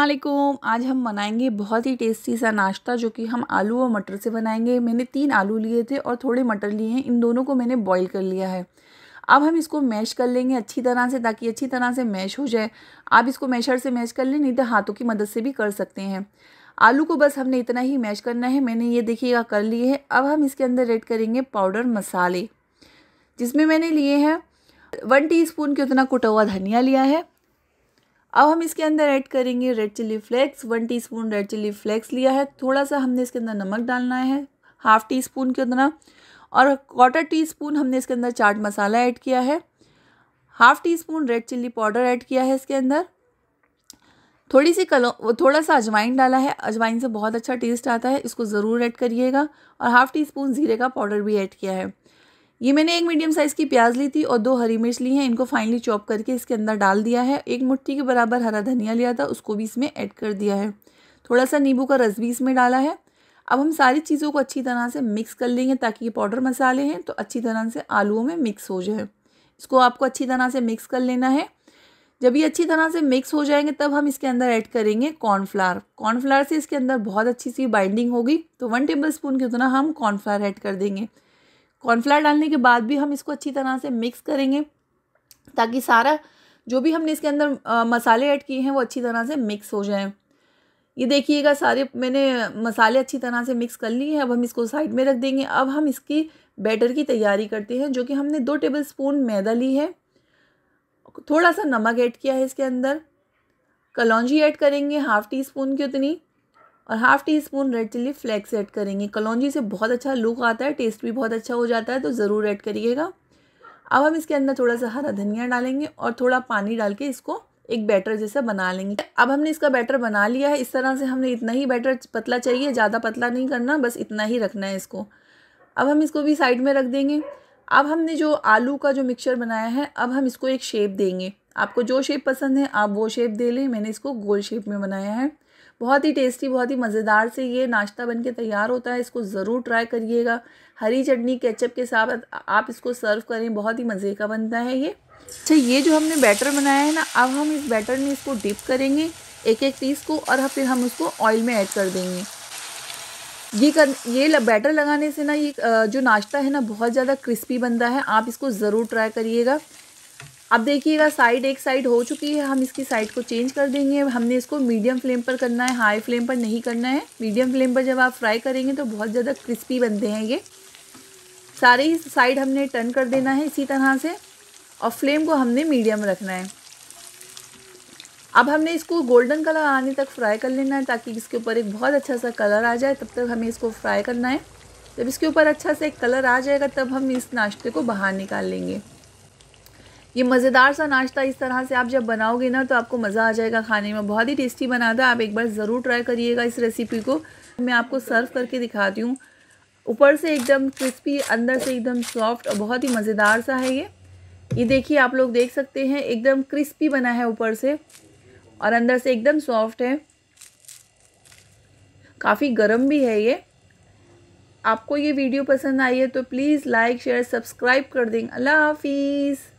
असलकुम आज हम बनाएंगे बहुत ही टेस्टी सा नाश्ता जो कि हम आलू और मटर से बनाएंगे मैंने तीन आलू लिए थे और थोड़े मटर लिए हैं इन दोनों को मैंने बॉईल कर लिया है अब हम इसको मैश कर लेंगे अच्छी तरह से ताकि अच्छी तरह से मैश हो जाए आप इसको मैशर से मैश कर लें नहीं तो हाथों की मदद से भी कर सकते हैं आलू को बस हमने इतना ही मैश करना है मैंने ये देखिएगा कर लिए है अब हम इसके अंदर एड करेंगे पाउडर मसाले जिसमें मैंने लिए हैं वन स्पून के उतना कुटा हुआ धनिया लिया है अब हम इसके अंदर ऐड करेंगे red chilli flakes one teaspoon red chilli flakes लिया है थोड़ा सा हमने इसके अंदर नमक डालना है हाफ टी स्पून के उतना और क्वार्टर टी स्पून हमने इसके अंदर चाट मसाला ऐड किया है half teaspoon red chilli powder add किया है इसके अंदर थोड़ी सी कलो थोड़ा सा अजवाइन डाला है अजवाइन से बहुत अच्छा टेस्ट आता है इसको ज़रूर ऐड करिएगा और हाफ टी स्पून ज़ीरे का पाउडर भी ऐड किया है ये मैंने एक मीडियम साइज़ की प्याज ली थी और दो हरी मिर्च ली हैं इनको फाइनली चॉप करके इसके अंदर डाल दिया है एक मुट्ठी के बराबर हरा धनिया लिया था उसको भी इसमें ऐड कर दिया है थोड़ा सा नींबू का रस भी इसमें डाला है अब हम सारी चीज़ों को अच्छी तरह से मिक्स कर लेंगे ताकि ये पाउडर मसाले हैं तो अच्छी तरह से आलूओं में मिक्स हो जाए इसको आपको अच्छी तरह से मिक्स कर लेना है जब ये अच्छी तरह से मिक्स हो जाएंगे तब हम इसके अंदर ऐड करेंगे कॉर्नफ्लावर कॉर्नफ्लावर से इसके अंदर बहुत अच्छी सी बाइंडिंग होगी तो वन टेबल स्पून की उतना हम कॉर्नफ्लावर ऐड कर देंगे कॉर्नफ्लावर डालने के बाद भी हम इसको अच्छी तरह से मिक्स करेंगे ताकि सारा जो भी हमने इसके अंदर मसाले ऐड किए हैं वो अच्छी तरह से मिक्स हो जाएं ये देखिएगा सारे मैंने मसाले अच्छी तरह से मिक्स कर लिए हैं अब हम इसको साइड में रख देंगे अब हम इसकी बैटर की तैयारी करते हैं जो कि हमने दो टेबल स्पून मैदा ली है थोड़ा सा नमक ऐड किया है इसके अंदर कलौजी ऐड करेंगे हाफ़ टी स्पून की उतनी और half teaspoon red chilli flakes add करेंगे कलौजी से बहुत अच्छा लुक आता है टेस्ट भी बहुत अच्छा हो जाता है तो ज़रूर ऐड करिएगा अब हम इसके अंदर थोड़ा सा हरा धनिया डालेंगे और थोड़ा पानी डाल के इसको एक बैटर जैसा बना लेंगे अब हमने इसका बैटर बना लिया है इस तरह से हमने इतना ही बैटर पतला चाहिए ज़्यादा पतला नहीं करना बस इतना ही रखना है इसको अब हम इसको भी साइड में रख देंगे अब हमने जो आलू का जो मिक्सचर बनाया है अब हम इसको एक शेप देंगे आपको जो शेप पसंद है आप वो शेप दे लें मैंने इसको गोल शेप में बनाया है बहुत ही टेस्टी बहुत ही मज़ेदार से ये नाश्ता बन के तैयार होता है इसको ज़रूर ट्राई करिएगा हरी चटनी केचप के साथ आप इसको सर्व करें बहुत ही मज़े का बनता है ये अच्छा ये जो हमने बैटर बनाया है ना अब हम इस बैटर में इसको डिप करेंगे एक एक पीस को और फिर हम उसको ऑयल में ऐड कर देंगे ये कर ये बैटर लगाने से ना ये जो नाश्ता है ना बहुत ज़्यादा क्रिस्पी बनता है आप इसको ज़रूर ट्राई करिएगा अब देखिएगा साइड एक साइड हो चुकी है हम इसकी साइड को चेंज कर देंगे हमने इसको मीडियम फ्लेम पर करना है हाई फ्लेम पर नहीं करना है मीडियम फ्लेम पर जब आप फ्राई करेंगे तो बहुत ज़्यादा क्रिस्पी बनते हैं ये सारे ही साइड हमने टर्न कर देना है इसी तरह से और फ्लेम को हमने मीडियम रखना है अब हमने इसको गोल्डन कलर आने तक फ्राई कर लेना है ताकि इसके ऊपर एक बहुत अच्छा सा कलर आ जाए तब तक हमें इसको फ्राई करना है जब इसके ऊपर अच्छा सा एक कलर आ जाएगा तब हम इस नाश्ते को बाहर निकाल लेंगे ये मज़ेदार सा नाश्ता इस तरह से आप जब बनाओगे ना तो आपको मज़ा आ जाएगा खाने में बहुत ही टेस्टी बना था आप एक बार ज़रूर ट्राई करिएगा इस रेसिपी को मैं आपको सर्व करके दिखाती हूँ ऊपर से एकदम क्रिस्पी अंदर से एकदम सॉफ्ट और बहुत ही मज़ेदार सा है ये ये देखिए आप लोग देख सकते हैं एकदम क्रिस्पी बना है ऊपर से और अंदर से एकदम सॉफ्ट है काफ़ी गर्म भी है ये आपको ये वीडियो पसंद आई है तो प्लीज़ लाइक शेयर सब्सक्राइब कर दें अल्लाह हाफिज़